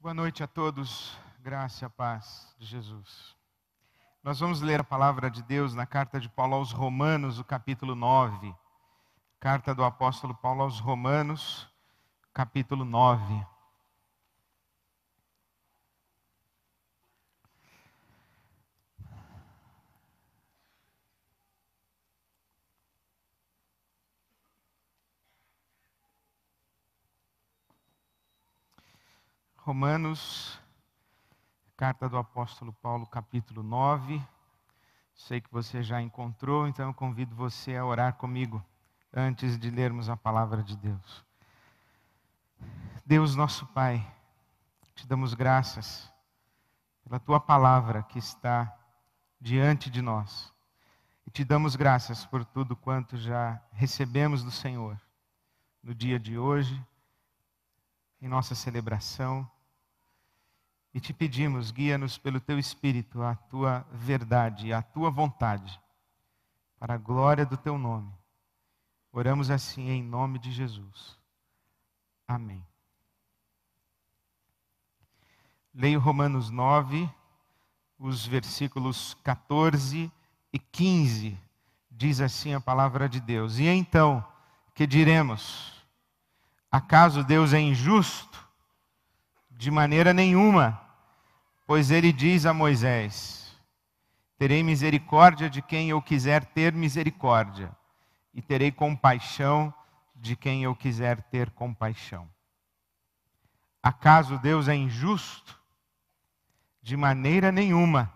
Boa noite a todos, graça e paz de Jesus. Nós vamos ler a palavra de Deus na carta de Paulo aos Romanos, o capítulo 9. Carta do apóstolo Paulo aos Romanos, capítulo 9. Romanos, carta do apóstolo Paulo, capítulo 9. Sei que você já encontrou, então eu convido você a orar comigo antes de lermos a palavra de Deus. Deus, nosso Pai, te damos graças pela tua palavra que está diante de nós. E te damos graças por tudo quanto já recebemos do Senhor no dia de hoje, em nossa celebração e te pedimos, guia-nos pelo teu Espírito à tua verdade, à tua vontade, para a glória do teu nome. Oramos assim em nome de Jesus. Amém. Leio Romanos 9, os versículos 14 e 15. Diz assim a palavra de Deus: E então, que diremos? Acaso Deus é injusto? De maneira nenhuma, pois ele diz a Moisés: Terei misericórdia de quem eu quiser ter misericórdia, e terei compaixão de quem eu quiser ter compaixão. Acaso Deus é injusto? De maneira nenhuma,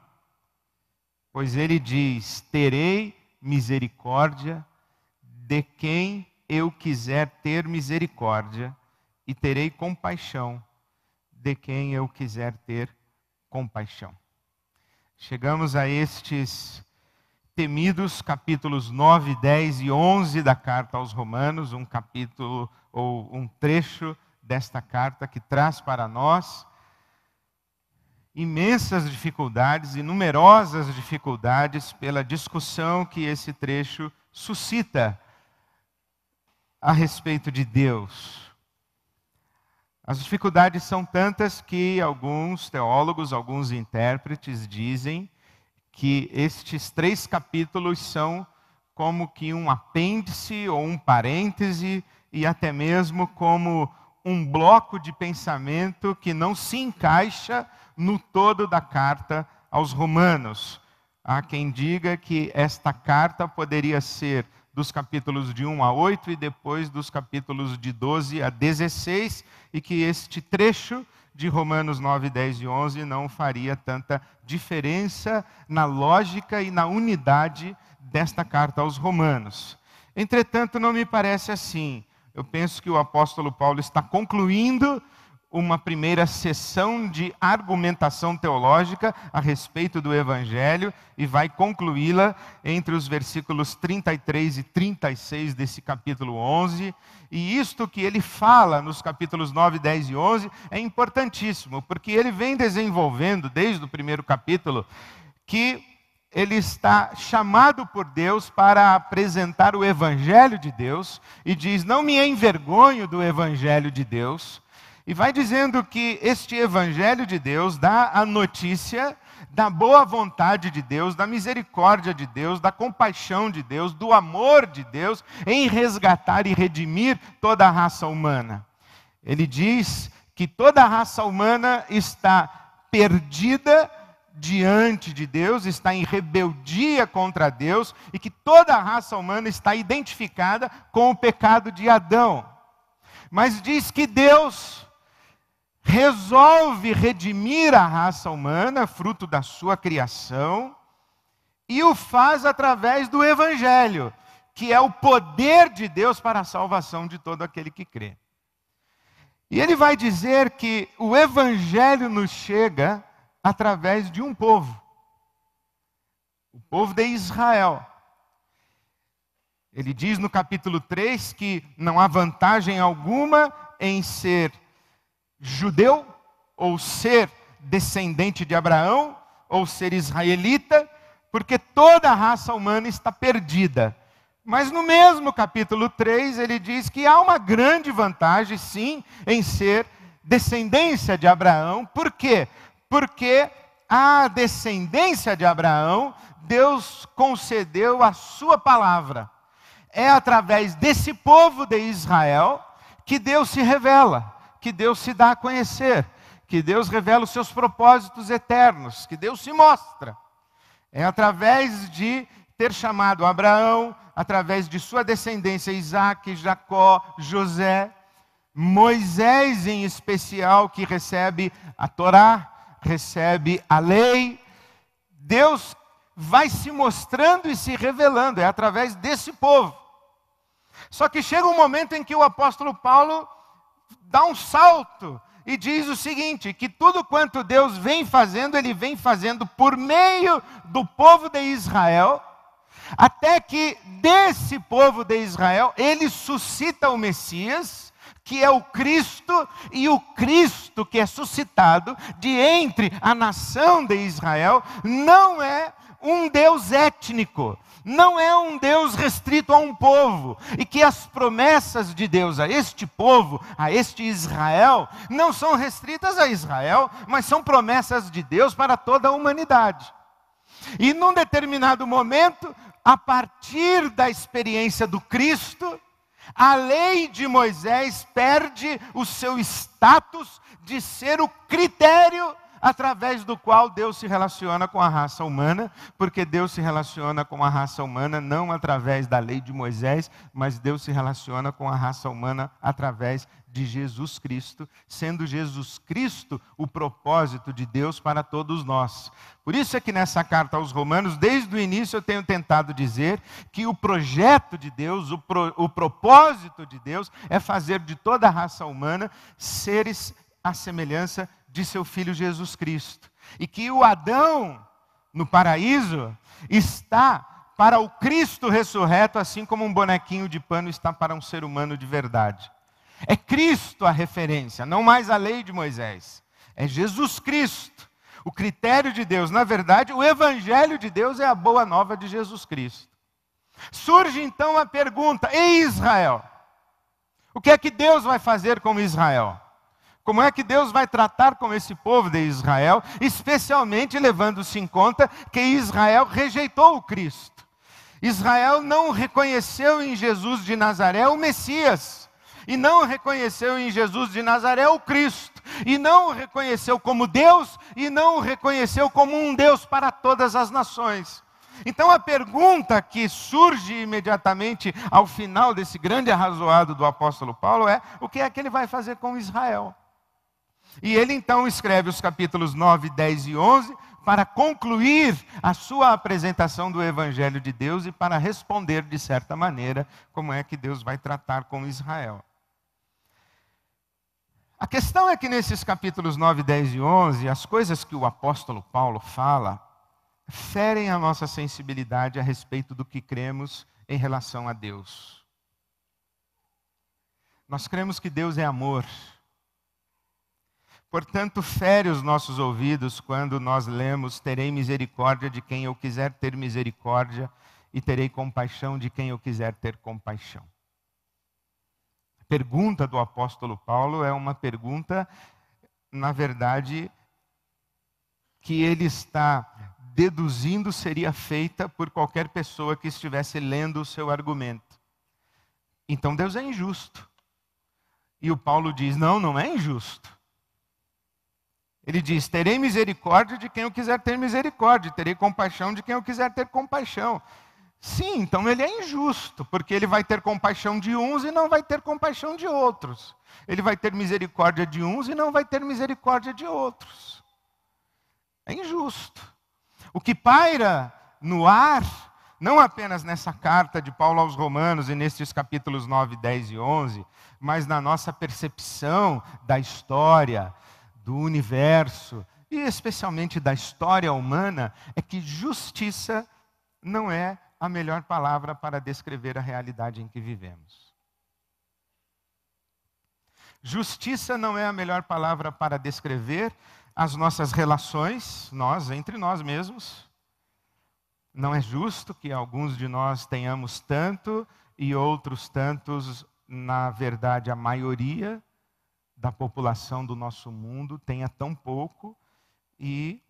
pois ele diz: Terei misericórdia de quem eu quiser ter misericórdia, e terei compaixão de quem eu quiser ter compaixão. Chegamos a estes temidos capítulos 9, 10 e 11 da carta aos Romanos, um capítulo ou um trecho desta carta que traz para nós imensas dificuldades e numerosas dificuldades pela discussão que esse trecho suscita a respeito de Deus, as dificuldades são tantas que alguns teólogos, alguns intérpretes dizem que estes três capítulos são como que um apêndice ou um parêntese e até mesmo como um bloco de pensamento que não se encaixa no todo da carta aos Romanos. Há quem diga que esta carta poderia ser dos capítulos de 1 a 8 e depois dos capítulos de 12 a 16, e que este trecho de Romanos 9, 10 e 11 não faria tanta diferença na lógica e na unidade desta carta aos Romanos. Entretanto, não me parece assim. Eu penso que o apóstolo Paulo está concluindo uma primeira sessão de argumentação teológica a respeito do Evangelho e vai concluí-la entre os versículos 33 e 36 desse capítulo 11. E isto que ele fala nos capítulos 9, 10 e 11 é importantíssimo, porque ele vem desenvolvendo desde o primeiro capítulo que ele está chamado por Deus para apresentar o Evangelho de Deus e diz: Não me envergonho do Evangelho de Deus e vai dizendo que este Evangelho de Deus dá a notícia da boa vontade de Deus, da misericórdia de Deus, da compaixão de Deus, do amor de Deus em resgatar e redimir toda a raça humana. Ele diz que toda a raça humana está perdida diante de Deus, está em rebeldia contra Deus e que toda a raça humana está identificada com o pecado de Adão. Mas diz que Deus resolve redimir a raça humana, fruto da sua criação, e o faz através do Evangelho, que é o poder de Deus para a salvação de todo aquele que crê. E ele vai dizer que o Evangelho nos chega através de um povo, o povo de Israel. Ele diz no capítulo 3 que não há vantagem alguma em ser judeu, ou ser descendente de Abraão, ou ser israelita, porque toda a raça humana está perdida. Mas no mesmo capítulo 3, ele diz que há uma grande vantagem, sim, em ser descendência de Abraão. Por quê? Porque a descendência de Abraão, Deus concedeu a sua palavra. É através desse povo de Israel que Deus se revela que Deus se dá a conhecer, que Deus revela os seus propósitos eternos, que Deus se mostra. É através de ter chamado Abraão, através de sua descendência Isaac, Jacó, José, Moisés em especial, que recebe a Torá, recebe a lei. Deus vai se mostrando e se revelando, é através desse povo. Só que chega um momento em que o apóstolo Paulo dá um salto e diz o seguinte: que tudo quanto Deus vem fazendo, Ele vem fazendo por meio do povo de Israel, até que desse povo de Israel, Ele suscita o Messias, que é o Cristo, e o Cristo que é suscitado de entre a nação de Israel, não é um Deus étnico, não é um Deus restrito a um povo, e que as promessas de Deus a este povo, a este Israel, não são restritas a Israel, mas são promessas de Deus para toda a humanidade. E num determinado momento, a partir da experiência do Cristo, a lei de Moisés perde o seu status de ser o critério através do qual Deus se relaciona com a raça humana, porque Deus se relaciona com a raça humana não através da lei de Moisés, mas Deus se relaciona com a raça humana através de Jesus Cristo, sendo Jesus Cristo o propósito de Deus para todos nós. Por isso é que nessa carta aos Romanos, desde o início eu tenho tentado dizer que o projeto de Deus, o, pro, o propósito de Deus é fazer de toda a raça humana seres à semelhança de de seu filho Jesus Cristo. E que o Adão no paraíso está para o Cristo ressurreto, assim como um bonequinho de pano está para um ser humano de verdade. É Cristo a referência, não mais a lei de Moisés. É Jesus Cristo, o critério de Deus. Na verdade, o Evangelho de Deus é a boa nova de Jesus Cristo. Surge então a pergunta: e Israel? O que é que Deus vai fazer com Israel? Como é que Deus vai tratar com esse povo de Israel, especialmente levando-se em conta que Israel rejeitou o Cristo. Israel não reconheceu em Jesus de Nazaré o Messias, e não reconheceu em Jesus de Nazaré o Cristo, e não o reconheceu como Deus, e não o reconheceu como um Deus para todas as nações. Então a pergunta que surge imediatamente ao final desse grande arrazoado do apóstolo Paulo é: o que é que ele vai fazer com Israel? E ele então escreve os capítulos 9, 10 e 11 para concluir a sua apresentação do Evangelho de Deus e para responder, de certa maneira, como é que Deus vai tratar com Israel. A questão é que nesses capítulos 9, 10 e 11, as coisas que o apóstolo Paulo fala ferem a nossa sensibilidade a respeito do que cremos em relação a Deus. Nós cremos que Deus é amor, Portanto, fere os nossos ouvidos quando nós lemos: Terei misericórdia de quem eu quiser ter misericórdia, e terei compaixão de quem eu quiser ter compaixão. A pergunta do apóstolo Paulo é uma pergunta, na verdade, que ele está deduzindo seria feita por qualquer pessoa que estivesse lendo o seu argumento. Então Deus é injusto. E o Paulo diz: Não, não é injusto. Ele diz: Terei misericórdia de quem eu quiser ter misericórdia, terei compaixão de quem eu quiser ter compaixão. Sim, então ele é injusto, porque ele vai ter compaixão de uns e não vai ter compaixão de outros. Ele vai ter misericórdia de uns e não vai ter misericórdia de outros. É injusto. O que paira no ar, não apenas nessa carta de Paulo aos Romanos e nestes capítulos 9, 10 e 11, mas na nossa percepção da história, do universo e especialmente da história humana é que justiça não é a melhor palavra para descrever a realidade em que vivemos. Justiça não é a melhor palavra para descrever as nossas relações, nós, entre nós mesmos. Não é justo que alguns de nós tenhamos tanto e outros tantos, na verdade, a maioria da população do nosso mundo tenha tão pouco e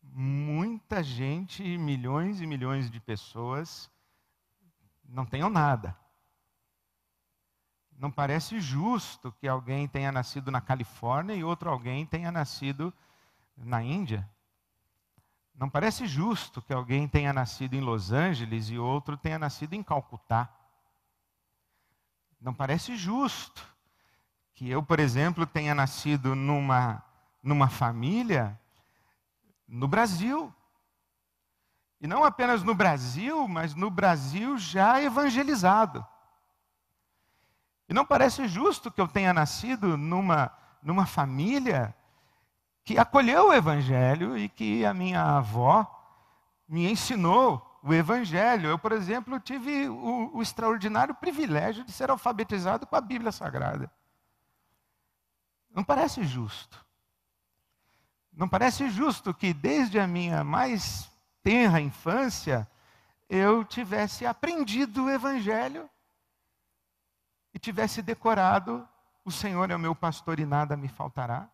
muita gente, milhões e milhões de pessoas não tenham nada. Não parece justo que alguém tenha nascido na Califórnia e outro alguém tenha nascido na Índia. Não parece justo que alguém tenha nascido em Los Angeles e outro tenha nascido em Calcutá. Não parece justo que eu, por exemplo, tenha nascido numa, numa família no Brasil. E não apenas no Brasil, mas no Brasil já evangelizado. E não parece justo que eu tenha nascido numa, numa família que acolheu o Evangelho e que a minha avó me ensinou o Evangelho. Eu, por exemplo, tive o, o extraordinário privilégio de ser alfabetizado com a Bíblia Sagrada. Não parece justo. Não parece justo que desde a minha mais tenra infância eu tivesse aprendido o Evangelho e tivesse decorado: o Senhor é o meu pastor e nada me faltará.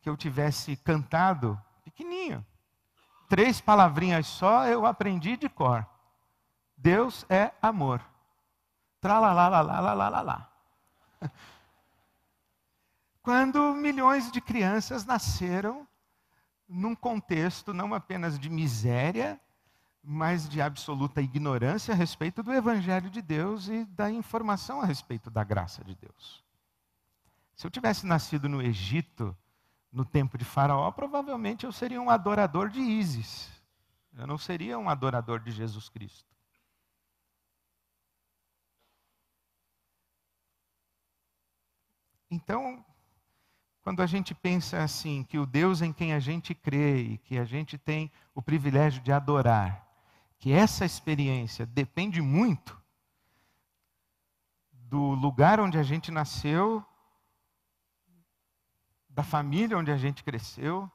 Que eu tivesse cantado pequenininho. Três palavrinhas só eu aprendi de cor. Deus é amor. Tralalalalalalala quando milhões de crianças nasceram num contexto não apenas de miséria, mas de absoluta ignorância a respeito do Evangelho de Deus e da informação a respeito da graça de Deus. Se eu tivesse nascido no Egito, no tempo de Faraó, provavelmente eu seria um adorador de Ísis. Eu não seria um adorador de Jesus Cristo. Então, quando a gente pensa assim, que o Deus em quem a gente crê e que a gente tem o privilégio de adorar, que essa experiência depende muito do lugar onde a gente nasceu, da família onde a gente cresceu,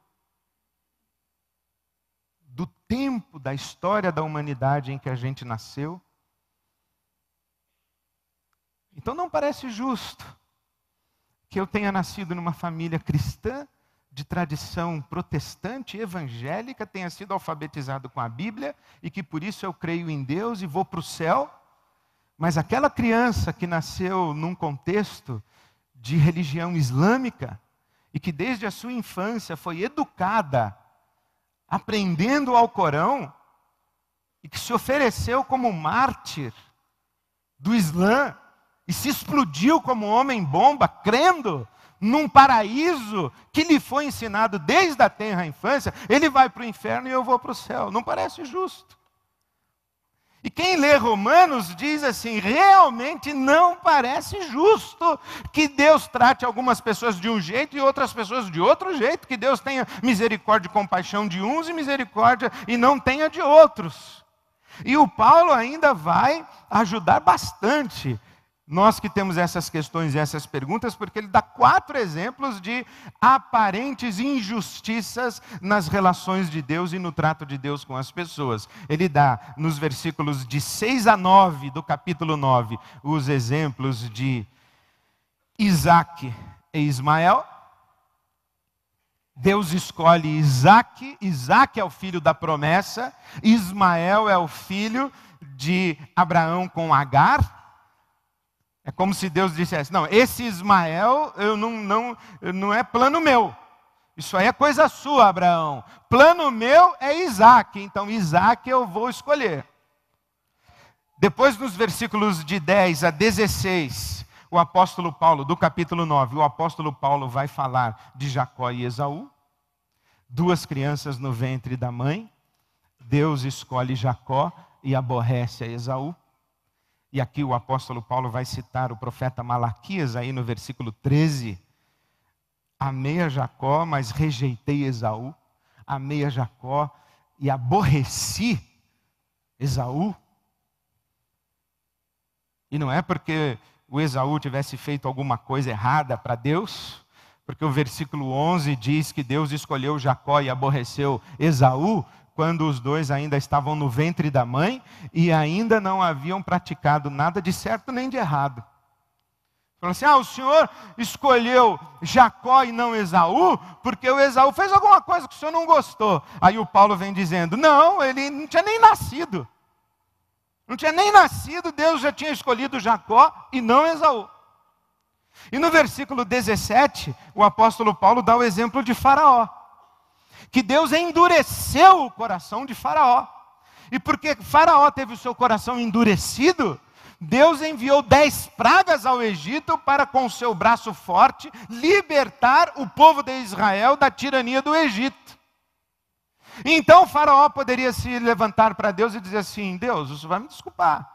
do tempo da história da humanidade em que a gente nasceu. Então não parece justo que eu tenha nascido numa família cristã, de tradição protestante evangélica, tenha sido alfabetizado com a Bíblia e que por isso eu creio em Deus e vou para o céu. Mas aquela criança que nasceu num contexto de religião islâmica e que desde a sua infância foi educada aprendendo ao Corão e que se ofereceu como mártir do Islã, e se explodiu como homem-bomba, crendo num paraíso que lhe foi ensinado desde a tenra infância, ele vai para o inferno e eu vou para o céu. Não parece justo. E quem lê Romanos diz assim: realmente não parece justo que Deus trate algumas pessoas de um jeito e outras pessoas de outro jeito, que Deus tenha misericórdia e compaixão de uns e misericórdia e não tenha de outros. E o Paulo ainda vai ajudar bastante nós que temos essas questões e essas perguntas, porque ele dá quatro exemplos de aparentes injustiças nas relações de Deus e no trato de Deus com as pessoas. Ele dá nos versículos de 6 a 9 do capítulo 9 os exemplos de Isaac e Ismael. Deus escolhe Isaac, Isaac é o filho da promessa, Ismael é o filho de Abraão com Agar. É como se Deus dissesse: Não, esse Ismael eu não, não, não é plano meu. Isso aí é coisa sua, Abraão. Plano meu é Isaac, então Isaac eu vou escolher. Depois, nos versículos de 10 a 16, o apóstolo Paulo, do capítulo 9, o apóstolo Paulo vai falar de Jacó e Esaú, duas crianças no ventre da mãe. Deus escolhe Jacó e aborrece a Esaú. E aqui o apóstolo Paulo vai citar o profeta Malaquias, aí no versículo 13. Amei a Jacó, mas rejeitei Esaú. Amei a Jacó e aborreci Esaú. E não é porque o Esaú tivesse feito alguma coisa errada para Deus, porque o versículo 11 diz que Deus escolheu Jacó e aborreceu Esaú, quando os dois ainda estavam no ventre da mãe e ainda não haviam praticado nada de certo nem de errado. Falou assim: ah, o senhor escolheu Jacó e não Esaú, porque o Esaú fez alguma coisa que o senhor não gostou. Aí o Paulo vem dizendo: não, ele não tinha nem nascido. Não tinha nem nascido, Deus já tinha escolhido Jacó e não Esaú. E no versículo 17, o apóstolo Paulo dá o exemplo de Faraó que Deus endureceu o coração de Faraó. E porque Faraó teve o seu coração endurecido, Deus enviou dez pragas ao Egito para, com o seu braço forte, libertar o povo de Israel da tirania do Egito. Então Faraó poderia se levantar para Deus e dizer assim: Deus, o senhor vai me desculpar.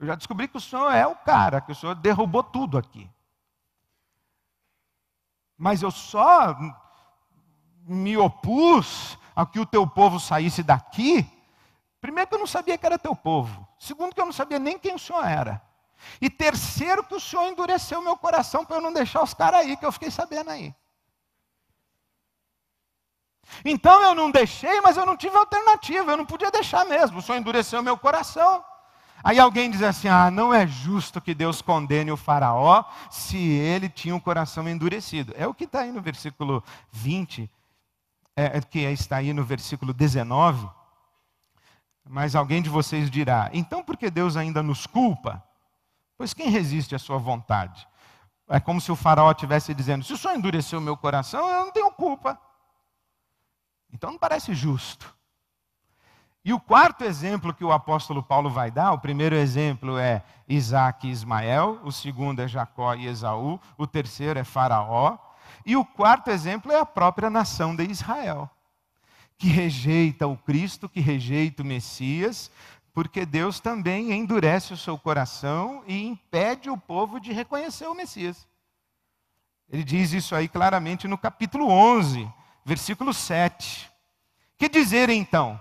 Eu já descobri que o senhor é o cara, que o senhor derrubou tudo aqui. Mas eu só me opus a que o teu povo saísse daqui, primeiro que eu não sabia que era teu povo, segundo que eu não sabia nem quem o senhor era, e terceiro que o senhor endureceu meu coração para eu não deixar os caras aí, que eu fiquei sabendo aí. Então eu não deixei, mas eu não tive alternativa, eu não podia deixar mesmo, o senhor endureceu meu coração. Aí alguém diz assim: ah, não é justo que Deus condene o Faraó se ele tinha um coração endurecido. É o que está aí no versículo 20 é, é, que está aí no versículo 19, mas alguém de vocês dirá: então por que Deus ainda nos culpa? Pois quem resiste à sua vontade? É como se o faraó estivesse dizendo: se o senhor endureceu meu coração, eu não tenho culpa. Então não parece justo. E o quarto exemplo que o apóstolo Paulo vai dar, o primeiro exemplo é Isaac e Ismael, o segundo é Jacó e Esaú, o terceiro é Faraó, e o quarto exemplo é a própria nação de Israel, que rejeita o Cristo, que rejeita o Messias, porque Deus também endurece o seu coração e impede o povo de reconhecer o Messias. Ele diz isso aí claramente no capítulo 11, versículo 7. Que dizer então?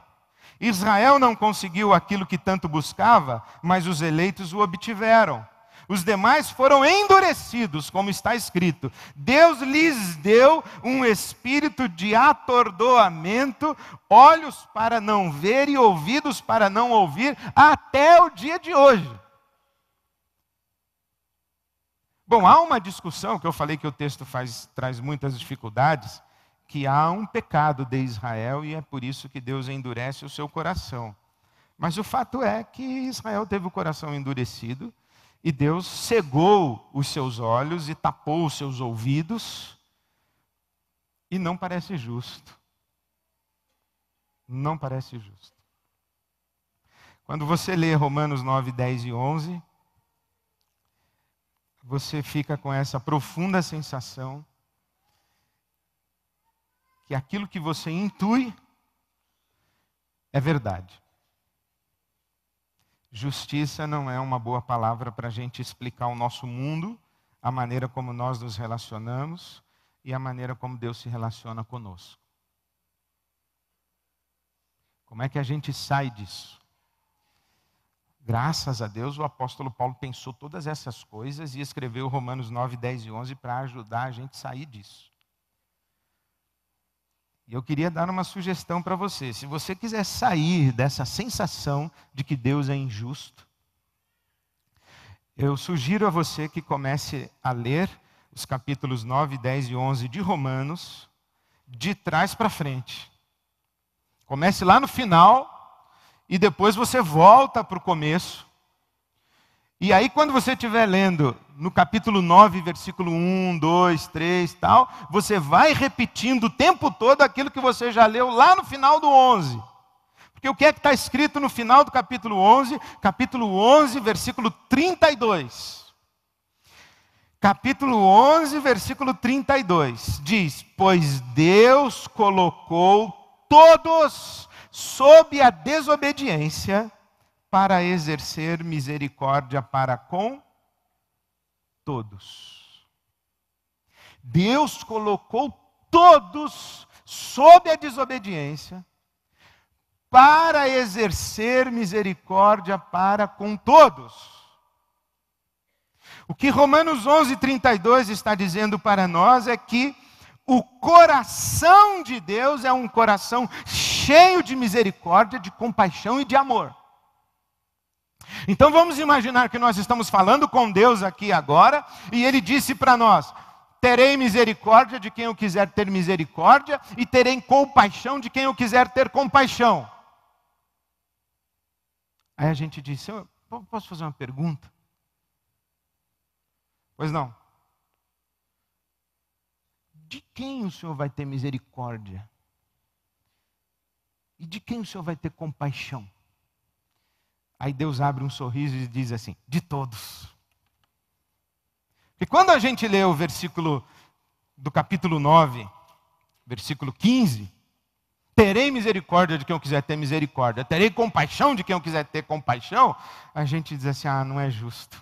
Israel não conseguiu aquilo que tanto buscava, mas os eleitos o obtiveram. Os demais foram endurecidos, como está escrito. Deus lhes deu um espírito de atordoamento, olhos para não ver e ouvidos para não ouvir, até o dia de hoje. Bom, há uma discussão que eu falei que o texto faz, traz muitas dificuldades, que há um pecado de Israel e é por isso que Deus endurece o seu coração. Mas o fato é que Israel teve o coração endurecido e Deus cegou os seus olhos e tapou os seus ouvidos, e não parece justo. Não parece justo. Quando você lê Romanos 9, 10 e 11, você fica com essa profunda sensação que aquilo que você intui é verdade. Justiça não é uma boa palavra para a gente explicar o nosso mundo, a maneira como nós nos relacionamos e a maneira como Deus se relaciona conosco. Como é que a gente sai disso? Graças a Deus, o apóstolo Paulo pensou todas essas coisas e escreveu Romanos 9, 10 e 11 para ajudar a gente a sair disso. E eu queria dar uma sugestão para você. Se você quiser sair dessa sensação de que Deus é injusto, eu sugiro a você que comece a ler os capítulos 9, 10 e 11 de Romanos, de trás para frente. Comece lá no final e depois você volta para o começo. E aí, quando você estiver lendo no capítulo 9, versículo 1, 2, 3, tal, você vai repetindo o tempo todo aquilo que você já leu lá no final do 11. Porque o que é que está escrito no final do capítulo 11? Capítulo 11, versículo 32. Capítulo 11, versículo 32 diz: Pois Deus colocou todos sob a desobediência para exercer misericórdia para com todos. Deus colocou todos sob a desobediência para exercer misericórdia para com todos. O que Romanos 11:32 está dizendo para nós é que o coração de Deus é um coração cheio de misericórdia, de compaixão e de amor. Então vamos imaginar que nós estamos falando com Deus aqui agora, e ele disse para nós: Terei misericórdia de quem eu quiser ter misericórdia, e terei compaixão de quem eu quiser ter compaixão. Aí a gente disse: Eu posso fazer uma pergunta? Pois não. De quem o Senhor vai ter misericórdia? E de quem o Senhor vai ter compaixão? Aí Deus abre um sorriso e diz assim: de todos. E quando a gente lê o versículo do capítulo 9, versículo 15, terei misericórdia de quem eu quiser ter misericórdia, terei compaixão de quem eu quiser ter compaixão, a gente diz assim: ah, não é justo.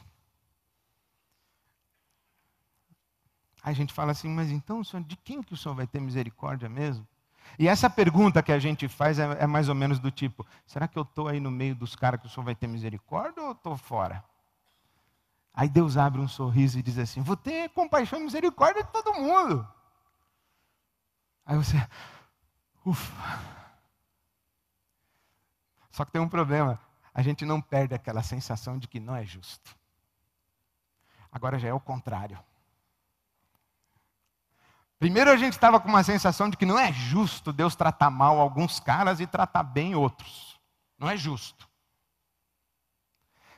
a gente fala assim, mas então, senhor, de quem que o senhor vai ter misericórdia mesmo? E essa pergunta que a gente faz é, é mais ou menos do tipo: será que eu estou aí no meio dos caras que o Senhor vai ter misericórdia ou estou fora? Aí Deus abre um sorriso e diz assim: Vou ter compaixão e misericórdia de todo mundo. Aí você, ufa. Só que tem um problema: a gente não perde aquela sensação de que não é justo. Agora já é o contrário. Primeiro a gente estava com uma sensação de que não é justo Deus tratar mal alguns caras e tratar bem outros. Não é justo.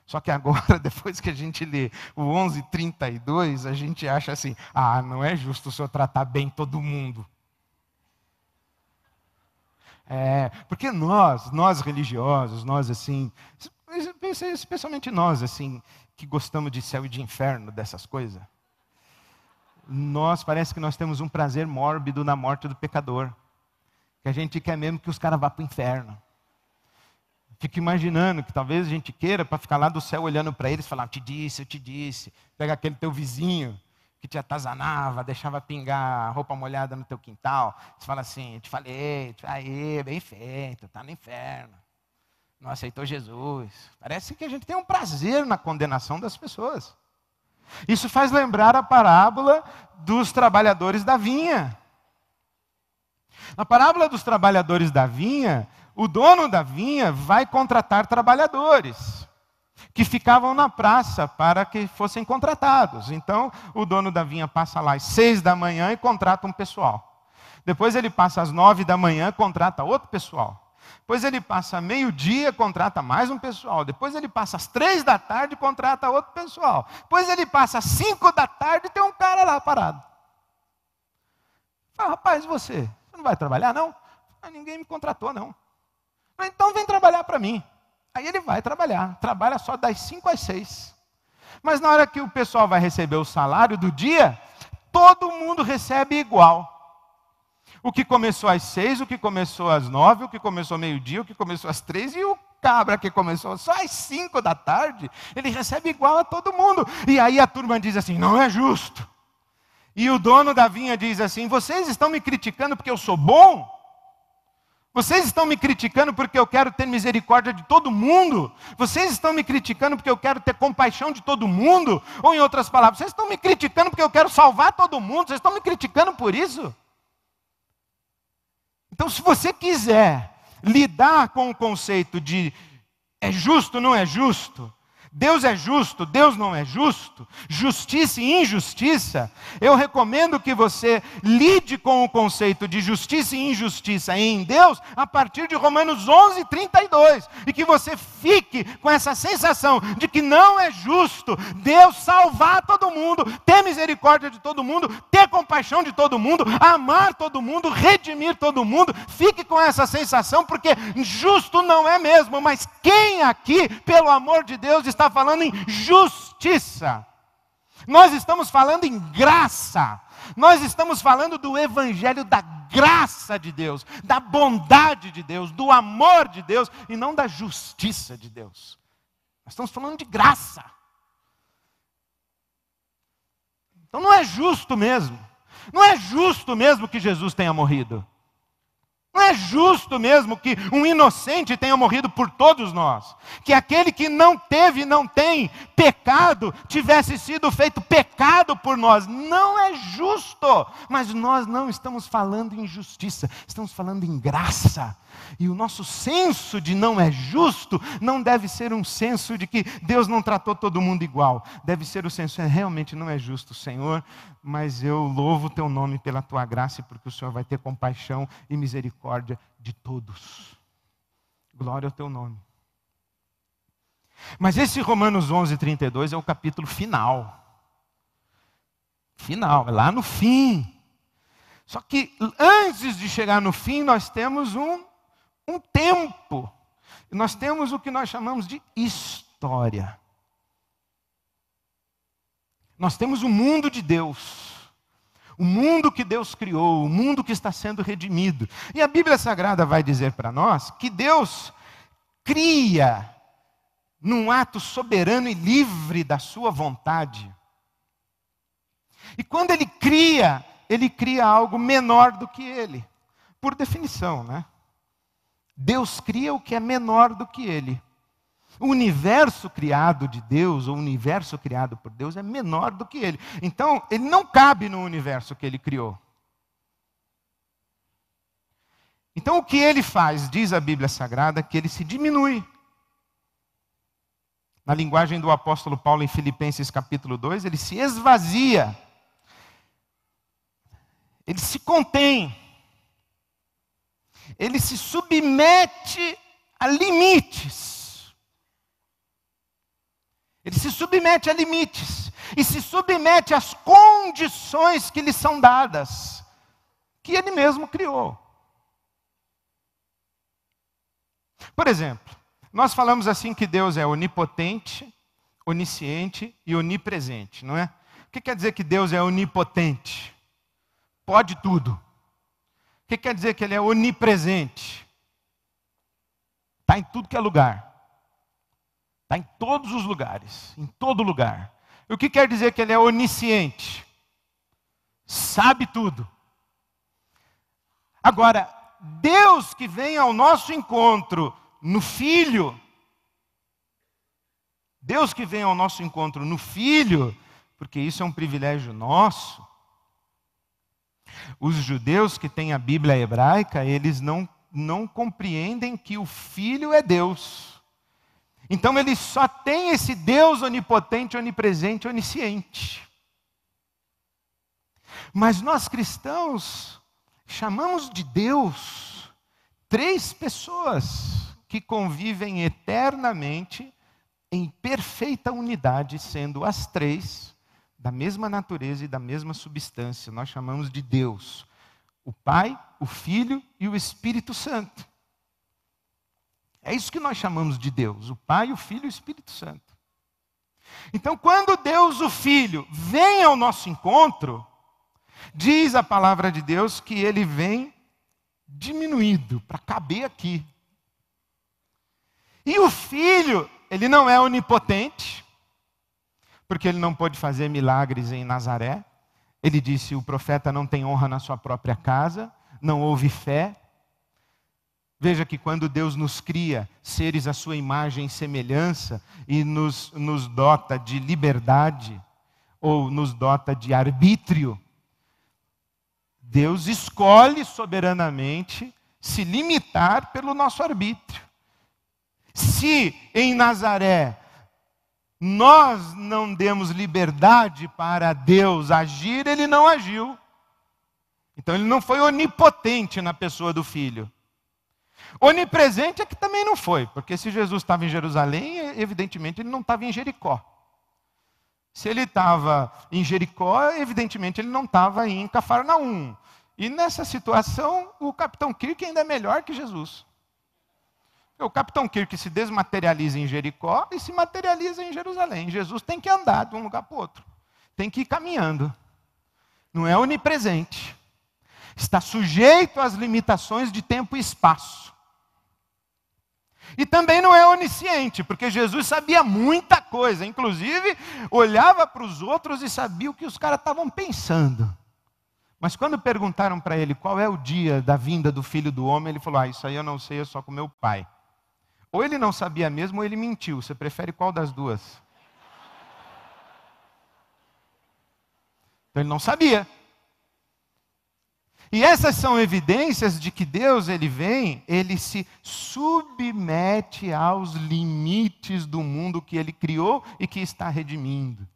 Só que agora, depois que a gente lê o 11:32, a gente acha assim: ah, não é justo o senhor tratar bem todo mundo. É, porque nós, nós religiosos, nós assim, especialmente nós assim, que gostamos de céu e de inferno, dessas coisas, nós parece que nós temos um prazer mórbido na morte do pecador. Que a gente quer mesmo que os caras vá para o inferno. Fico imaginando que talvez a gente queira para ficar lá do céu olhando para eles e falar: Eu te disse, eu te disse. Pega aquele teu vizinho que te atazanava, deixava pingar roupa molhada no teu quintal. Você fala assim: Eu te falei, aí, bem feito, está no inferno. Não aceitou Jesus. Parece que a gente tem um prazer na condenação das pessoas. Isso faz lembrar a parábola dos trabalhadores da vinha. Na parábola dos trabalhadores da vinha, o dono da vinha vai contratar trabalhadores que ficavam na praça para que fossem contratados. Então, o dono da vinha passa lá às seis da manhã e contrata um pessoal. Depois ele passa às nove da manhã, e contrata outro pessoal. Depois ele passa meio-dia, contrata mais um pessoal. Depois ele passa às três da tarde, contrata outro pessoal. Depois ele passa às cinco da tarde e tem um cara lá parado. Fala, rapaz, você, você não vai trabalhar não? Ah, ninguém me contratou não. Ah, então vem trabalhar para mim. Aí ele vai trabalhar, trabalha só das cinco às seis. Mas na hora que o pessoal vai receber o salário do dia, todo mundo recebe igual. O que começou às seis, o que começou às nove, o que começou meio-dia, o que começou às três e o cabra que começou só às cinco da tarde, ele recebe igual a todo mundo. E aí a turma diz assim: não é justo. E o dono da vinha diz assim: vocês estão me criticando porque eu sou bom? Vocês estão me criticando porque eu quero ter misericórdia de todo mundo? Vocês estão me criticando porque eu quero ter compaixão de todo mundo? Ou, em outras palavras, vocês estão me criticando porque eu quero salvar todo mundo? Vocês estão me criticando por isso? Então, se você quiser lidar com o conceito de é justo, não é justo, Deus é justo, Deus não é justo, justiça e injustiça, eu recomendo que você lide com o conceito de justiça e injustiça em Deus a partir de Romanos 11, 32, e que você fique com essa sensação de que não é justo Deus salvar todo mundo, ter misericórdia de todo mundo, ter compaixão de todo mundo, amar todo mundo, redimir todo mundo, fique com essa sensação, porque justo não é mesmo, mas quem aqui, pelo amor de Deus, está está falando em justiça. Nós estamos falando em graça. Nós estamos falando do evangelho da graça de Deus, da bondade de Deus, do amor de Deus e não da justiça de Deus. Nós estamos falando de graça. Então não é justo mesmo. Não é justo mesmo que Jesus tenha morrido. Não é justo mesmo que um inocente tenha morrido por todos nós, que aquele que não teve, não tem pecado, tivesse sido feito pecado por nós. Não é justo, mas nós não estamos falando em justiça, estamos falando em graça. E o nosso senso de não é justo não deve ser um senso de que Deus não tratou todo mundo igual, deve ser o senso de é, realmente não é justo, Senhor, mas eu louvo o teu nome pela tua graça, porque o Senhor vai ter compaixão e misericórdia de todos. Glória ao teu nome. Mas esse Romanos 11, 32 é o capítulo final. Final, é lá no fim. Só que antes de chegar no fim, nós temos um, um tempo. Nós temos o que nós chamamos de história. Nós temos o mundo de Deus. O mundo que Deus criou, o mundo que está sendo redimido. E a Bíblia Sagrada vai dizer para nós que Deus cria, num ato soberano e livre da sua vontade. E quando ele cria, ele cria algo menor do que ele, por definição, né? Deus cria o que é menor do que ele. O universo criado de Deus, o universo criado por Deus, é menor do que ele. Então, ele não cabe no universo que ele criou. Então, o que ele faz, diz a Bíblia Sagrada, que ele se diminui. Na linguagem do apóstolo Paulo em Filipenses capítulo 2, ele se esvazia. Ele se contém. Ele se submete a limites ele se submete a limites e se submete às condições que lhe são dadas, que ele mesmo criou. Por exemplo, nós falamos assim que Deus é onipotente, onisciente e onipresente, não é? O que quer dizer que Deus é onipotente? Pode tudo. O que quer dizer que Ele é onipresente? Está em tudo que é lugar. Está em todos os lugares, em todo lugar. O que quer dizer que ele é onisciente? Sabe tudo. Agora, Deus que vem ao nosso encontro no Filho, Deus que vem ao nosso encontro no Filho, porque isso é um privilégio nosso. Os judeus que têm a Bíblia hebraica, eles não, não compreendem que o Filho é Deus. Então ele só tem esse Deus onipotente, onipresente, onisciente. Mas nós cristãos chamamos de Deus três pessoas que convivem eternamente em perfeita unidade, sendo as três da mesma natureza e da mesma substância. Nós chamamos de Deus, o Pai, o Filho e o Espírito Santo. É isso que nós chamamos de Deus, o Pai, o Filho e o Espírito Santo. Então, quando Deus, o Filho, vem ao nosso encontro, diz a palavra de Deus que ele vem diminuído para caber aqui. E o Filho, ele não é onipotente, porque ele não pôde fazer milagres em Nazaré. Ele disse: o profeta não tem honra na sua própria casa, não houve fé, Veja que quando Deus nos cria seres à sua imagem e semelhança e nos, nos dota de liberdade, ou nos dota de arbítrio, Deus escolhe soberanamente se limitar pelo nosso arbítrio. Se em Nazaré nós não demos liberdade para Deus agir, ele não agiu. Então ele não foi onipotente na pessoa do filho. Onipresente é que também não foi, porque se Jesus estava em Jerusalém, evidentemente ele não estava em Jericó. Se ele estava em Jericó, evidentemente ele não estava em Cafarnaum. E nessa situação, o capitão Kirk ainda é melhor que Jesus. O capitão Kirk se desmaterializa em Jericó e se materializa em Jerusalém. Jesus tem que andar de um lugar para o outro, tem que ir caminhando. Não é onipresente. Está sujeito às limitações de tempo e espaço. E também não é onisciente, porque Jesus sabia muita coisa, inclusive olhava para os outros e sabia o que os caras estavam pensando. Mas quando perguntaram para ele qual é o dia da vinda do filho do homem, ele falou: Ah, isso aí eu não sei, é só com meu pai. Ou ele não sabia mesmo, ou ele mentiu. Você prefere qual das duas? Então ele não sabia. E essas são evidências de que Deus, ele vem, ele se submete aos limites do mundo que ele criou e que está redimindo.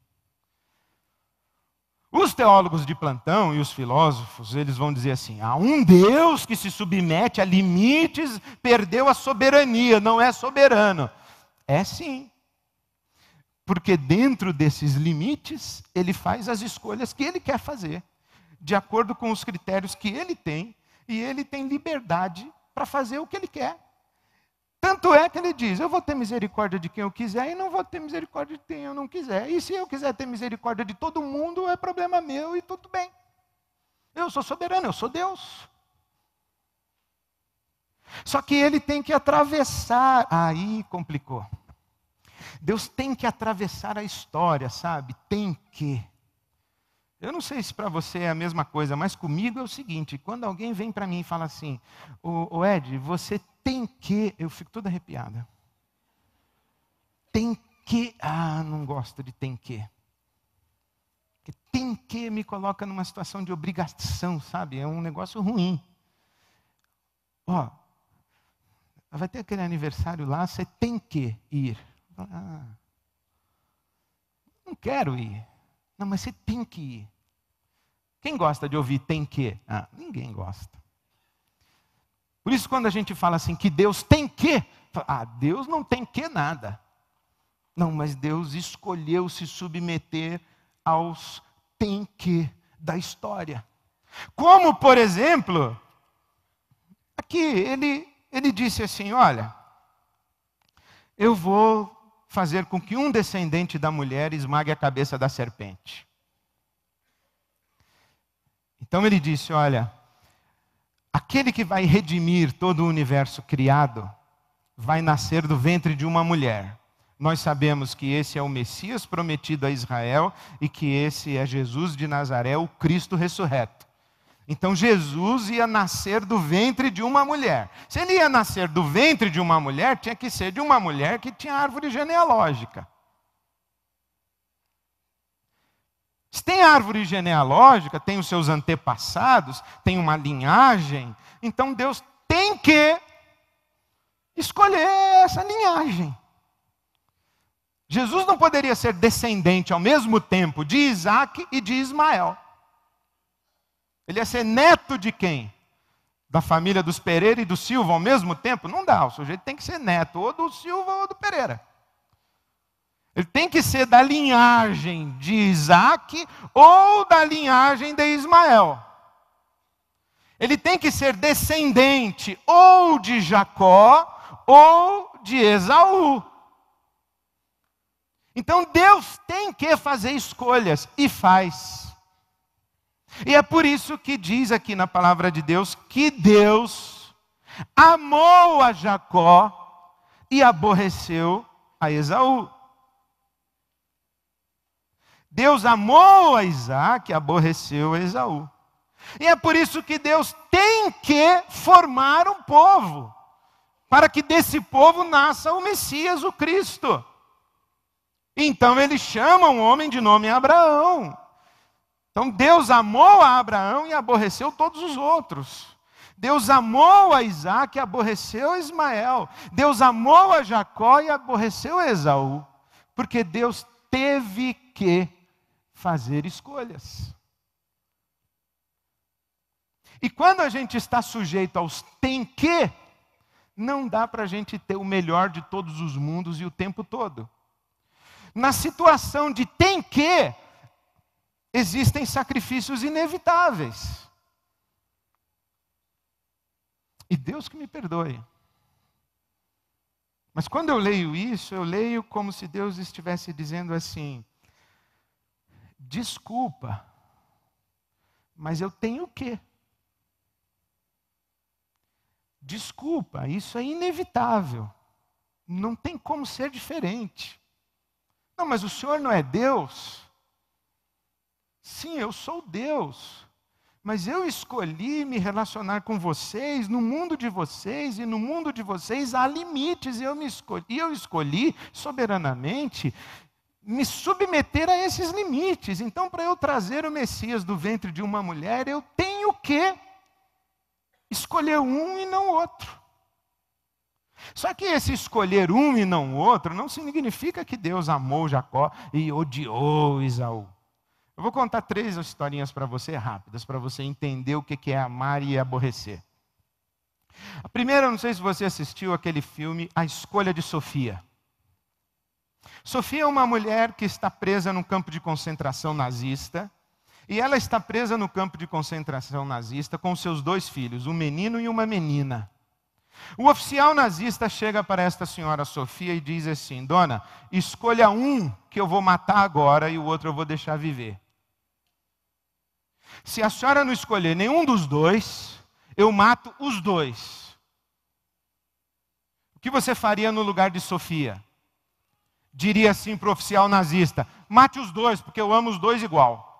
Os teólogos de plantão e os filósofos, eles vão dizer assim: há um Deus que se submete a limites, perdeu a soberania, não é soberano. É sim. Porque dentro desses limites, ele faz as escolhas que ele quer fazer de acordo com os critérios que ele tem, e ele tem liberdade para fazer o que ele quer. Tanto é que ele diz: Eu vou ter misericórdia de quem eu quiser e não vou ter misericórdia de quem eu não quiser. E se eu quiser ter misericórdia de todo mundo, é problema meu e tudo bem. Eu sou soberano, eu sou Deus. Só que ele tem que atravessar. Aí complicou. Deus tem que atravessar a história, sabe? Tem que. Eu não sei se para você é a mesma coisa, mas comigo é o seguinte: quando alguém vem para mim e fala assim, o, o Ed, você tem que. Eu fico toda arrepiada. Tem que. Ah, não gosto de tem que. Porque tem que me coloca numa situação de obrigação, sabe? É um negócio ruim. Ó, vai ter aquele aniversário lá, você tem que ir. Ah, não quero ir. Não, mas você tem que ir. Quem gosta de ouvir tem que? Ah, ninguém gosta. Por isso, quando a gente fala assim, que Deus tem que, ah, Deus não tem que nada. Não, mas Deus escolheu se submeter aos tem que da história. Como, por exemplo, aqui ele, ele disse assim: Olha, eu vou fazer com que um descendente da mulher esmague a cabeça da serpente. Então ele disse: Olha, aquele que vai redimir todo o universo criado vai nascer do ventre de uma mulher. Nós sabemos que esse é o Messias prometido a Israel e que esse é Jesus de Nazaré, o Cristo ressurreto. Então Jesus ia nascer do ventre de uma mulher. Se ele ia nascer do ventre de uma mulher, tinha que ser de uma mulher que tinha árvore genealógica. Se tem árvore genealógica, tem os seus antepassados, tem uma linhagem, então Deus tem que escolher essa linhagem. Jesus não poderia ser descendente ao mesmo tempo de Isaac e de Ismael. Ele ia ser neto de quem? Da família dos Pereira e do Silva ao mesmo tempo? Não dá, o sujeito tem que ser neto ou do Silva ou do Pereira. Ele tem que ser da linhagem de Isaac ou da linhagem de Ismael. Ele tem que ser descendente ou de Jacó ou de Esaú. Então Deus tem que fazer escolhas e faz. E é por isso que diz aqui na palavra de Deus que Deus amou a Jacó e aborreceu a Esaú. Deus amou a Isaac e aborreceu a Esaú. E é por isso que Deus tem que formar um povo, para que desse povo nasça o Messias, o Cristo. Então ele chama um homem de nome Abraão. Então Deus amou a Abraão e aborreceu todos os outros. Deus amou a Isaac e aborreceu Ismael. Deus amou a Jacó e aborreceu Esaú. Porque Deus teve que fazer escolhas. E quando a gente está sujeito aos tem que, não dá para a gente ter o melhor de todos os mundos e o tempo todo. Na situação de tem que, existem sacrifícios inevitáveis. E Deus que me perdoe. Mas quando eu leio isso, eu leio como se Deus estivesse dizendo assim: desculpa, mas eu tenho o quê? Desculpa, isso é inevitável. Não tem como ser diferente. Não, mas o Senhor não é Deus? Sim, eu sou Deus, mas eu escolhi me relacionar com vocês, no mundo de vocês, e no mundo de vocês há limites, e eu, me escolhi, eu escolhi soberanamente me submeter a esses limites. Então, para eu trazer o Messias do ventre de uma mulher, eu tenho que escolher um e não outro. Só que esse escolher um e não outro não significa que Deus amou Jacó e odiou Isaú. Eu vou contar três historinhas para você rápidas, para você entender o que é amar e aborrecer. A primeira, não sei se você assistiu aquele filme A Escolha de Sofia. Sofia é uma mulher que está presa num campo de concentração nazista, e ela está presa no campo de concentração nazista com seus dois filhos, um menino e uma menina. O oficial nazista chega para esta senhora Sofia e diz assim: Dona, escolha um que eu vou matar agora e o outro eu vou deixar viver. Se a senhora não escolher nenhum dos dois, eu mato os dois. O que você faria no lugar de Sofia? Diria assim para o oficial nazista: mate os dois, porque eu amo os dois igual.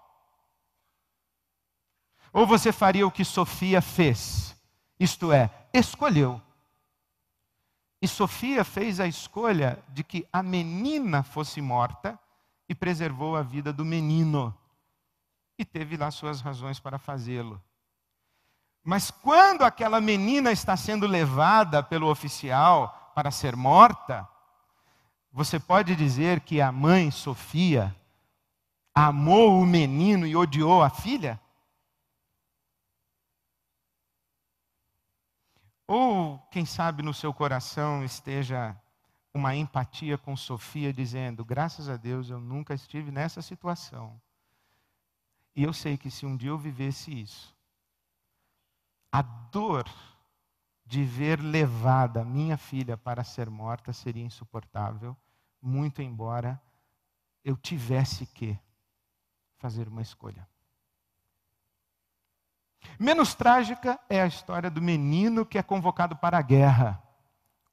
Ou você faria o que Sofia fez, isto é, escolheu. E Sofia fez a escolha de que a menina fosse morta e preservou a vida do menino e teve lá suas razões para fazê-lo. Mas quando aquela menina está sendo levada pelo oficial para ser morta, você pode dizer que a mãe Sofia amou o menino e odiou a filha? Ou, quem sabe, no seu coração esteja uma empatia com Sofia, dizendo: graças a Deus eu nunca estive nessa situação. E eu sei que se um dia eu vivesse isso, a dor de ver levada minha filha para ser morta seria insuportável, muito embora eu tivesse que fazer uma escolha. Menos trágica é a história do menino que é convocado para a guerra.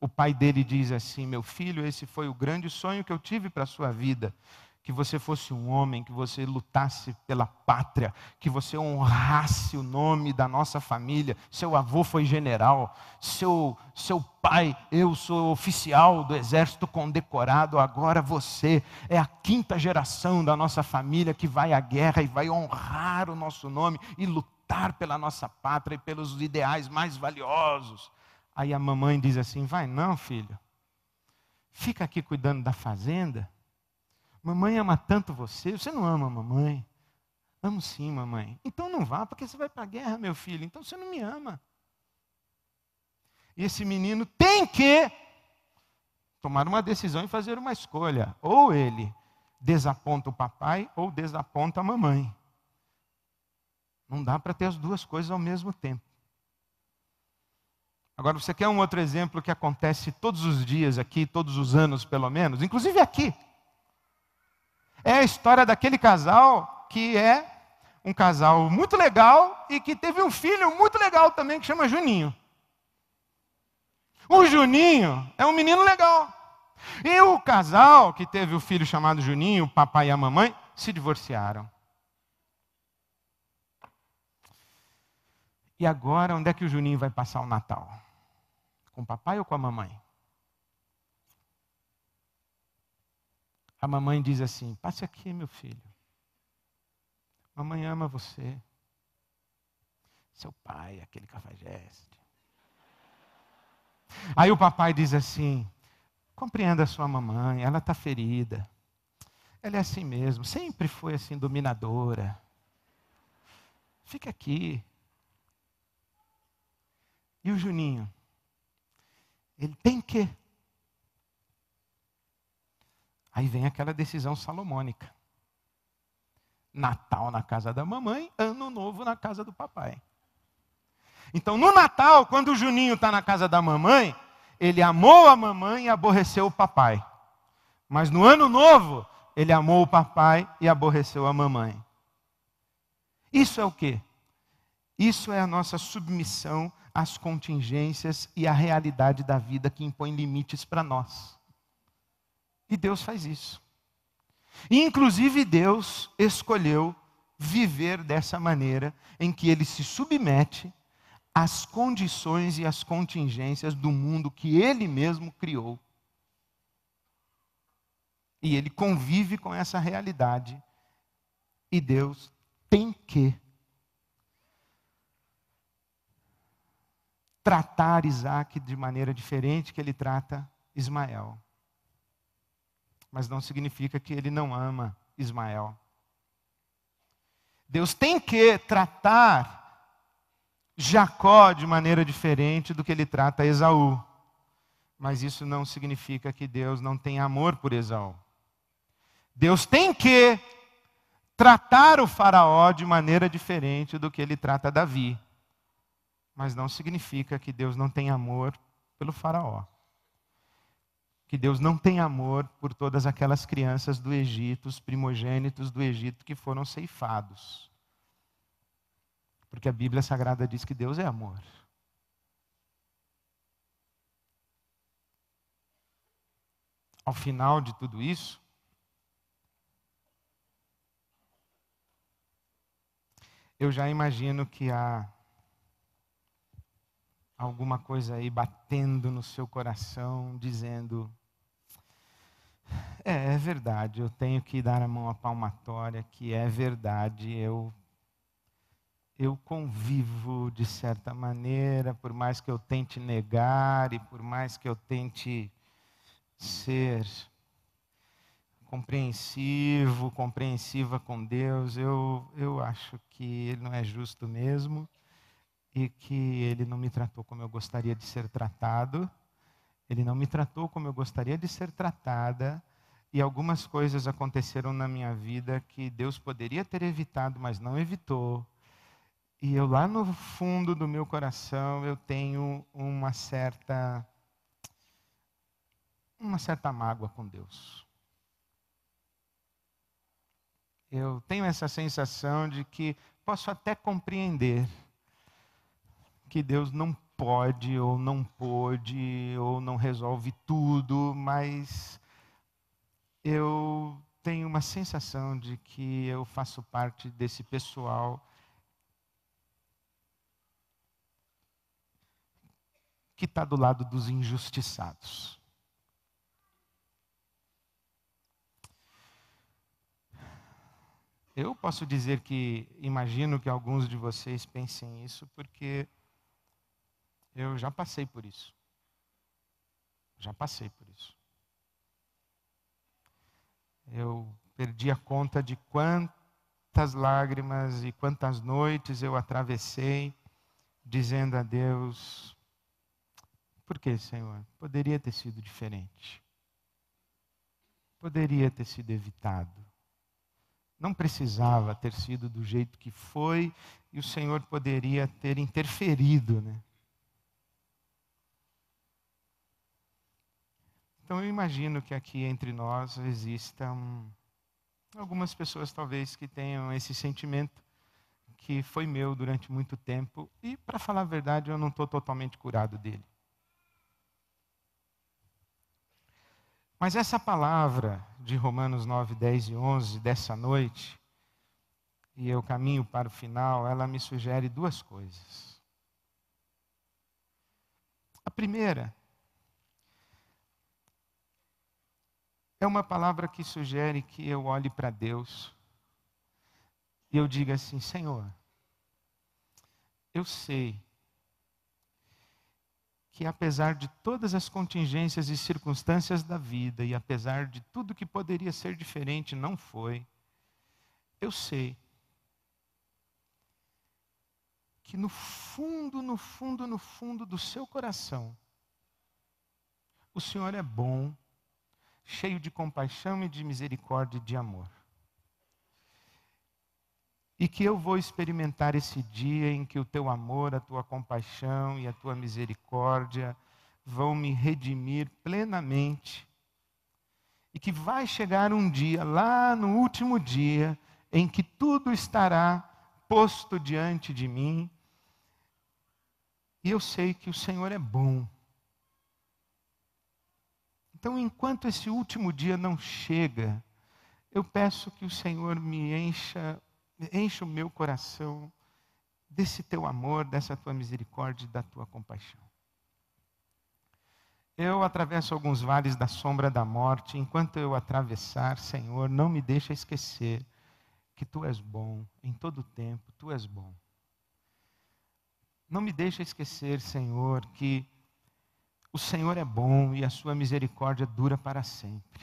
O pai dele diz assim: Meu filho, esse foi o grande sonho que eu tive para a sua vida que você fosse um homem, que você lutasse pela pátria, que você honrasse o nome da nossa família. Seu avô foi general, seu, seu pai, eu sou oficial do exército condecorado. Agora você é a quinta geração da nossa família que vai à guerra e vai honrar o nosso nome e lutar pela nossa pátria e pelos ideais mais valiosos. Aí a mamãe diz assim: vai não, filho, fica aqui cuidando da fazenda Mamãe ama tanto você, você não ama mamãe. Amo sim, mamãe. Então não vá, porque você vai para a guerra, meu filho. Então você não me ama. E esse menino tem que tomar uma decisão e fazer uma escolha. Ou ele desaponta o papai, ou desaponta a mamãe. Não dá para ter as duas coisas ao mesmo tempo. Agora, você quer um outro exemplo que acontece todos os dias aqui, todos os anos pelo menos, inclusive aqui. É a história daquele casal que é um casal muito legal e que teve um filho muito legal também que chama Juninho. O Juninho é um menino legal. E o casal que teve o filho chamado Juninho, o papai e a mamãe, se divorciaram. E agora, onde é que o Juninho vai passar o Natal? Com o papai ou com a mamãe? A mamãe diz assim: passe aqui, meu filho. Mamãe ama você. Seu pai, aquele cafajeste. Aí o papai diz assim: compreenda a sua mamãe, ela está ferida. Ela é assim mesmo, sempre foi assim, dominadora. Fica aqui. E o Juninho? Ele tem que Aí vem aquela decisão salomônica. Natal na casa da mamãe, ano novo na casa do papai. Então, no Natal, quando o Juninho está na casa da mamãe, ele amou a mamãe e aborreceu o papai. Mas no ano novo, ele amou o papai e aborreceu a mamãe. Isso é o quê? Isso é a nossa submissão às contingências e à realidade da vida que impõe limites para nós. E Deus faz isso. E, inclusive, Deus escolheu viver dessa maneira em que ele se submete às condições e às contingências do mundo que ele mesmo criou. E ele convive com essa realidade. E Deus tem que tratar Isaac de maneira diferente que ele trata Ismael mas não significa que ele não ama Ismael. Deus tem que tratar Jacó de maneira diferente do que ele trata Esaú. Mas isso não significa que Deus não tem amor por Esaú. Deus tem que tratar o Faraó de maneira diferente do que ele trata Davi. Mas não significa que Deus não tem amor pelo Faraó que Deus não tem amor por todas aquelas crianças do Egito, os primogênitos do Egito que foram ceifados. Porque a Bíblia Sagrada diz que Deus é amor. Ao final de tudo isso, eu já imagino que há alguma coisa aí batendo no seu coração, dizendo: é, é verdade, eu tenho que dar a mão à palmatória, que é verdade, eu eu convivo de certa maneira, por mais que eu tente negar e por mais que eu tente ser compreensivo, compreensiva com Deus, eu, eu acho que Ele não é justo mesmo e que Ele não me tratou como eu gostaria de ser tratado. Ele não me tratou como eu gostaria de ser tratada. E algumas coisas aconteceram na minha vida que Deus poderia ter evitado, mas não evitou. E eu lá no fundo do meu coração eu tenho uma certa uma certa mágoa com Deus. Eu tenho essa sensação de que posso até compreender que Deus não pode ou não pôde ou não resolve tudo, mas eu tenho uma sensação de que eu faço parte desse pessoal que está do lado dos injustiçados. Eu posso dizer que imagino que alguns de vocês pensem isso, porque eu já passei por isso. Já passei por isso. Eu perdi a conta de quantas lágrimas e quantas noites eu atravessei dizendo a Deus: Por que, Senhor? Poderia ter sido diferente. Poderia ter sido evitado. Não precisava ter sido do jeito que foi e o Senhor poderia ter interferido, né? Então eu imagino que aqui entre nós existam algumas pessoas talvez que tenham esse sentimento que foi meu durante muito tempo e para falar a verdade eu não estou totalmente curado dele. Mas essa palavra de Romanos 9, 10 e 11 dessa noite, e eu caminho para o final, ela me sugere duas coisas. A primeira É uma palavra que sugere que eu olhe para Deus e eu diga assim: Senhor, eu sei que apesar de todas as contingências e circunstâncias da vida e apesar de tudo que poderia ser diferente, não foi. Eu sei que no fundo, no fundo, no fundo do seu coração, o Senhor é bom cheio de compaixão e de misericórdia e de amor. E que eu vou experimentar esse dia em que o teu amor, a tua compaixão e a tua misericórdia vão me redimir plenamente. E que vai chegar um dia, lá no último dia, em que tudo estará posto diante de mim. E eu sei que o Senhor é bom então, enquanto esse último dia não chega, eu peço que o Senhor me encha, encha o meu coração desse teu amor, dessa tua misericórdia e da tua compaixão. Eu atravesso alguns vales da sombra da morte, enquanto eu atravessar, Senhor, não me deixa esquecer que tu és bom em todo o tempo, tu és bom. Não me deixa esquecer, Senhor, que o Senhor é bom e a sua misericórdia dura para sempre.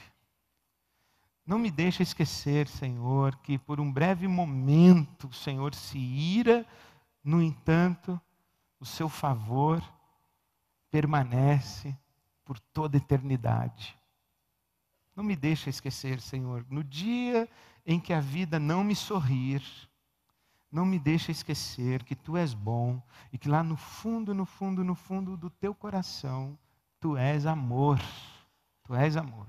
Não me deixa esquecer, Senhor, que por um breve momento o Senhor se ira, no entanto, o seu favor permanece por toda a eternidade. Não me deixa esquecer, Senhor, no dia em que a vida não me sorrir, não me deixa esquecer que tu és bom e que lá no fundo, no fundo, no fundo do teu coração, tu és amor. Tu és amor.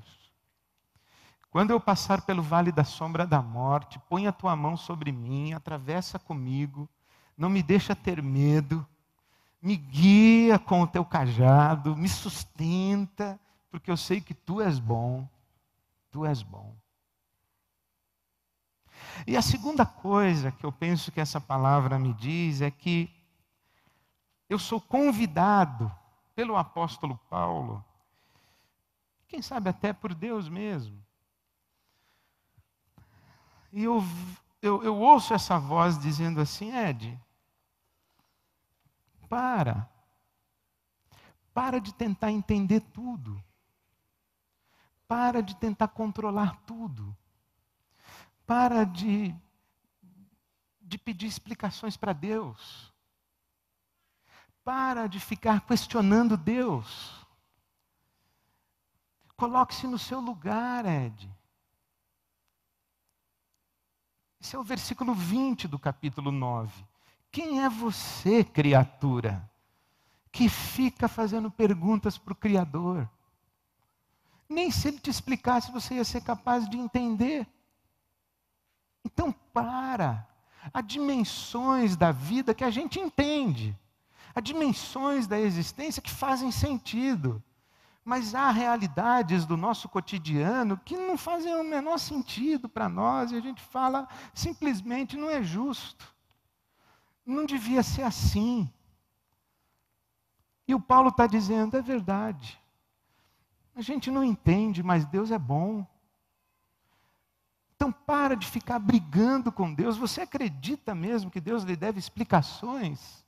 Quando eu passar pelo vale da sombra da morte, põe a tua mão sobre mim, atravessa comigo, não me deixa ter medo, me guia com o teu cajado, me sustenta, porque eu sei que tu és bom, tu és bom. E a segunda coisa que eu penso que essa palavra me diz é que eu sou convidado pelo apóstolo Paulo, quem sabe até por Deus mesmo. E eu, eu, eu ouço essa voz dizendo assim: Ed, para. Para de tentar entender tudo. Para de tentar controlar tudo para de, de pedir explicações para Deus. Para de ficar questionando Deus. Coloque-se no seu lugar, Ed. Esse é o versículo 20 do capítulo 9. Quem é você, criatura, que fica fazendo perguntas para o Criador? Nem se ele te explicasse você ia ser capaz de entender. Então, para. Há dimensões da vida que a gente entende, há dimensões da existência que fazem sentido, mas há realidades do nosso cotidiano que não fazem o menor sentido para nós e a gente fala simplesmente não é justo, não devia ser assim. E o Paulo está dizendo: é verdade. A gente não entende, mas Deus é bom. Então para de ficar brigando com Deus. Você acredita mesmo que Deus lhe deve explicações?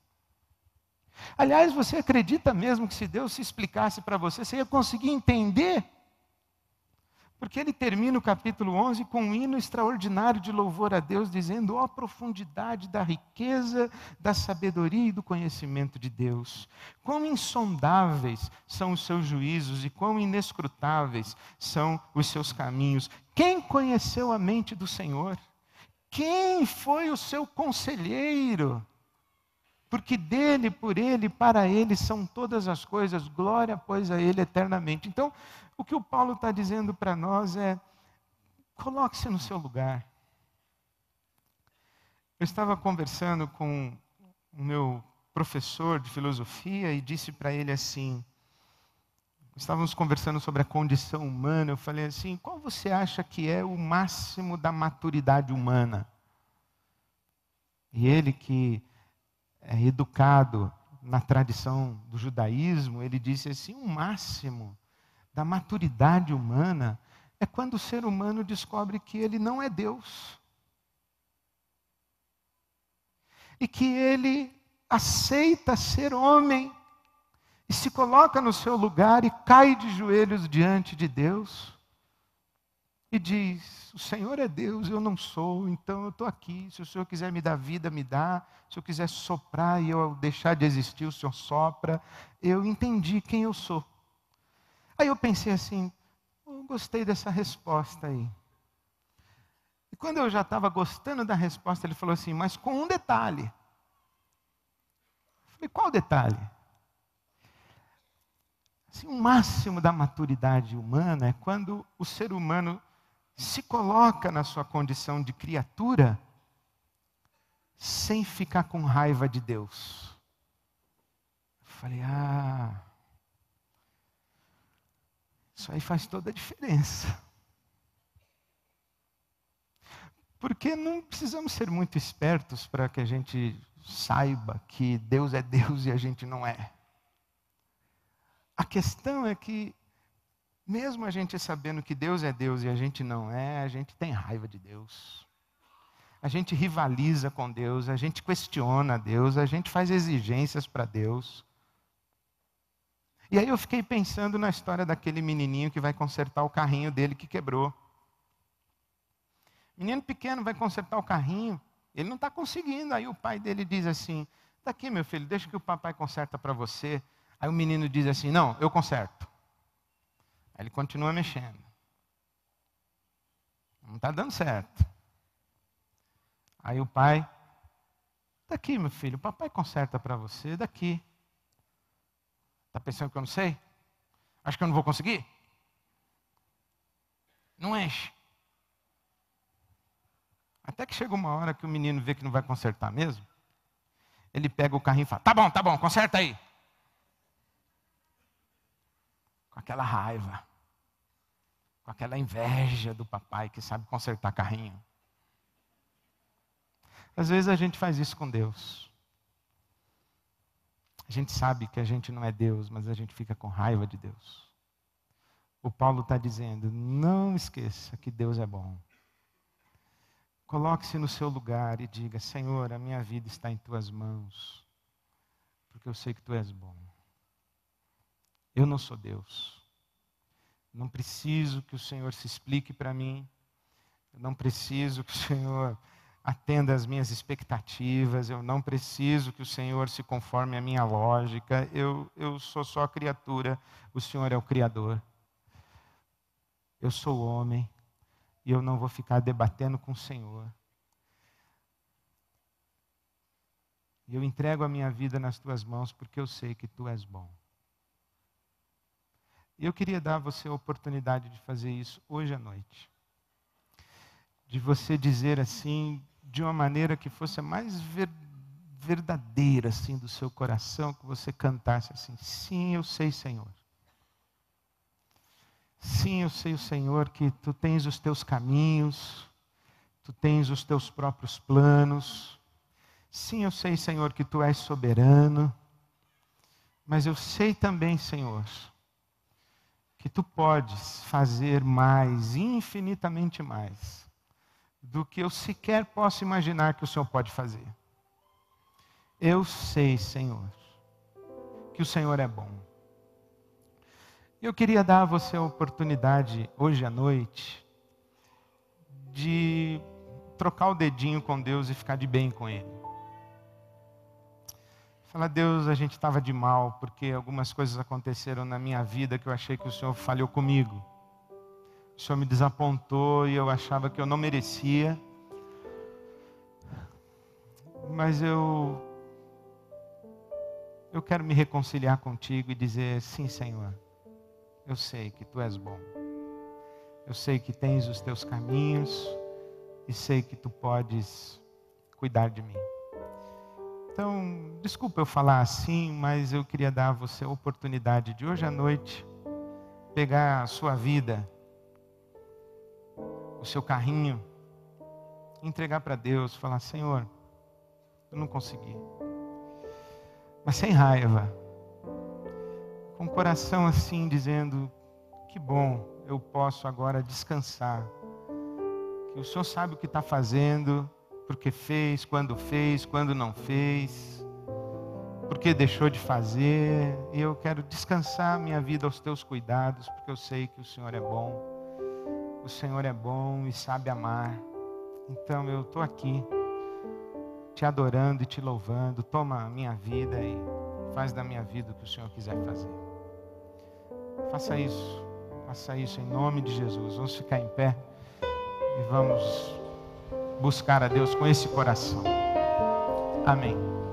Aliás, você acredita mesmo que se Deus se explicasse para você, você ia conseguir entender? Porque ele termina o capítulo 11 com um hino extraordinário de louvor a Deus, dizendo: ó oh, profundidade da riqueza, da sabedoria e do conhecimento de Deus. Quão insondáveis são os seus juízos e quão inescrutáveis são os seus caminhos. Quem conheceu a mente do Senhor? Quem foi o seu conselheiro? porque dele, por ele, para ele são todas as coisas, glória pois a ele eternamente. Então, o que o Paulo está dizendo para nós é: coloque-se no seu lugar. Eu estava conversando com o meu professor de filosofia e disse para ele assim: estávamos conversando sobre a condição humana. Eu falei assim: qual você acha que é o máximo da maturidade humana? E ele, que é educado na tradição do judaísmo, ele disse assim: o máximo da maturidade humana é quando o ser humano descobre que ele não é Deus. E que ele aceita ser homem e se coloca no seu lugar e cai de joelhos diante de Deus e diz: O Senhor é Deus, eu não sou, então eu estou aqui. Se o Senhor quiser me dar vida, me dá. Se eu quiser soprar e eu deixar de existir, o Senhor sopra. Eu entendi quem eu sou. Aí eu pensei assim, oh, gostei dessa resposta aí. E quando eu já estava gostando da resposta, ele falou assim, mas com um detalhe. Eu falei, qual detalhe? Assim, o máximo da maturidade humana é quando o ser humano se coloca na sua condição de criatura sem ficar com raiva de Deus. Eu falei, ah. Isso aí faz toda a diferença. Porque não precisamos ser muito espertos para que a gente saiba que Deus é Deus e a gente não é. A questão é que, mesmo a gente sabendo que Deus é Deus e a gente não é, a gente tem raiva de Deus. A gente rivaliza com Deus, a gente questiona Deus, a gente faz exigências para Deus. E aí eu fiquei pensando na história daquele menininho que vai consertar o carrinho dele que quebrou. Menino pequeno vai consertar o carrinho, ele não está conseguindo. Aí o pai dele diz assim: "Daqui, tá meu filho, deixa que o papai conserta para você". Aí o menino diz assim: "Não, eu conserto". Aí ele continua mexendo. Não está dando certo. Aí o pai: "Daqui, tá meu filho, o papai conserta para você, daqui". Está pensando que eu não sei? Acho que eu não vou conseguir? Não enche. Até que chega uma hora que o menino vê que não vai consertar mesmo. Ele pega o carrinho e fala: Tá bom, tá bom, conserta aí. Com aquela raiva, com aquela inveja do papai que sabe consertar carrinho. Às vezes a gente faz isso com Deus. A gente sabe que a gente não é Deus, mas a gente fica com raiva de Deus. O Paulo está dizendo: não esqueça que Deus é bom. Coloque-se no seu lugar e diga: Senhor, a minha vida está em tuas mãos, porque eu sei que tu és bom. Eu não sou Deus. Não preciso que o Senhor se explique para mim. Eu não preciso que o Senhor atenda às minhas expectativas, eu não preciso que o Senhor se conforme à minha lógica, eu, eu sou só criatura, o Senhor é o Criador. Eu sou homem e eu não vou ficar debatendo com o Senhor. E Eu entrego a minha vida nas tuas mãos porque eu sei que tu és bom. E Eu queria dar a você a oportunidade de fazer isso hoje à noite. De você dizer assim: de uma maneira que fosse a mais ver, verdadeira assim do seu coração, que você cantasse assim: Sim, eu sei, Senhor. Sim, eu sei, Senhor, que tu tens os teus caminhos, tu tens os teus próprios planos. Sim, eu sei, Senhor, que tu és soberano. Mas eu sei também, Senhor, que tu podes fazer mais, infinitamente mais do que eu sequer posso imaginar que o Senhor pode fazer. Eu sei, Senhor, que o Senhor é bom. Eu queria dar a você a oportunidade, hoje à noite, de trocar o dedinho com Deus e ficar de bem com Ele. Fala, Deus, a gente estava de mal, porque algumas coisas aconteceram na minha vida que eu achei que o Senhor falhou comigo o Senhor me desapontou e eu achava que eu não merecia. Mas eu eu quero me reconciliar contigo e dizer sim, Senhor. Eu sei que tu és bom. Eu sei que tens os teus caminhos e sei que tu podes cuidar de mim. Então, desculpa eu falar assim, mas eu queria dar a você a oportunidade de hoje à noite pegar a sua vida o seu carrinho, entregar para Deus, falar: Senhor, eu não consegui. Mas sem raiva, com o coração assim, dizendo: Que bom, eu posso agora descansar. Que o Senhor sabe o que está fazendo, porque fez, quando fez, quando não fez, porque deixou de fazer. E eu quero descansar minha vida aos teus cuidados, porque eu sei que o Senhor é bom. O Senhor é bom e sabe amar. Então eu estou aqui, te adorando e te louvando. Toma a minha vida e faz da minha vida o que o Senhor quiser fazer. Faça isso, faça isso em nome de Jesus. Vamos ficar em pé e vamos buscar a Deus com esse coração. Amém.